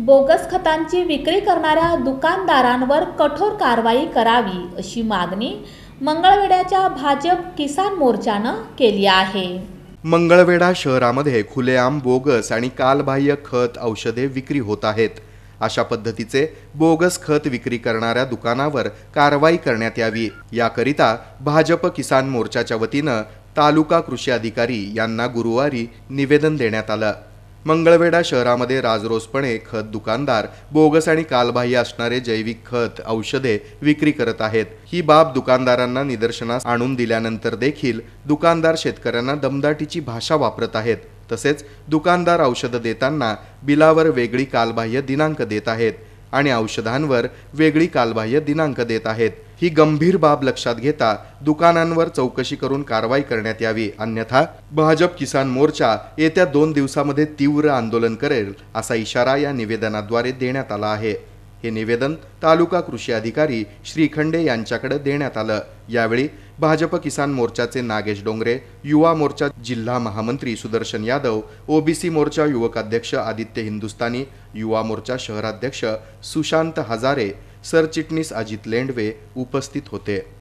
bogus खतांची विक्री करणाऱ्या दुकानदारांवर कठोर कारवाई करावी अशी मागणी मंगळवेड्याच्या भाजप किसान मोर्चानं केली आहे मंगळवेढा शहरामध्ये खुलेआम बोगस आणि कालबाह्य खत औषधे विक्री होत आहेत अशा पद्धतीचे बोगस खत विक्री करणाऱ्या दुकानावर कारवाई करण्यात यावी याकरिता भाजप किसान मोर्चाच्या वतीनं तालुका कृषी अधिकारी यांना गुरुवारी निवेदन देण्यात आलं मंगळवेढा शहरामध्ये राजरोसपणे खत दुकानदार बोगस आणि कालबाह्य असणारे जैविक खत औषधे विक्री करत आहेत ही बाब दुकानदारांना निदर्शनास आणून दिल्यानंतर देखील दुकानदार शेतकऱ्यांना दमदाटीची भाषा वापरत आहेत तसेच दुकानदार औषधं देताना बिलावर वेगळी कालबाह्य दिनांक देत आहेत आणि औषधांवर वेगळी कालबाह्य दिनांक देत आहेत ही गंभीर बाब लक्षात घेता दुकानांवर चौकशी करून कारवाई करण्यात यावी अन्यथा भाजप किसान मोर्चा येत्या दोन दिवसामध्ये तीव्र आंदोलन करेल असा इशारा या निवेदनाद्वारे देण्यात आला आहे हे निवेदन तालुका कृषी अधिकारी श्रीखंडे यांच्याकडे देण्यात आलं यावेळी भाजप किसान मोर्चाचे नागेश डोंगरे युवा मोर्चा जिल्हा महामंत्री सुदर्शन यादव ओबीसी मोर्चा युवकाध्यक्ष आदित्य हिंदुस्थानी युवा मोर्चा शहराध्यक्ष सुशांत हजारे सरचिटणीस अजित लेंडवे उपस्थित होते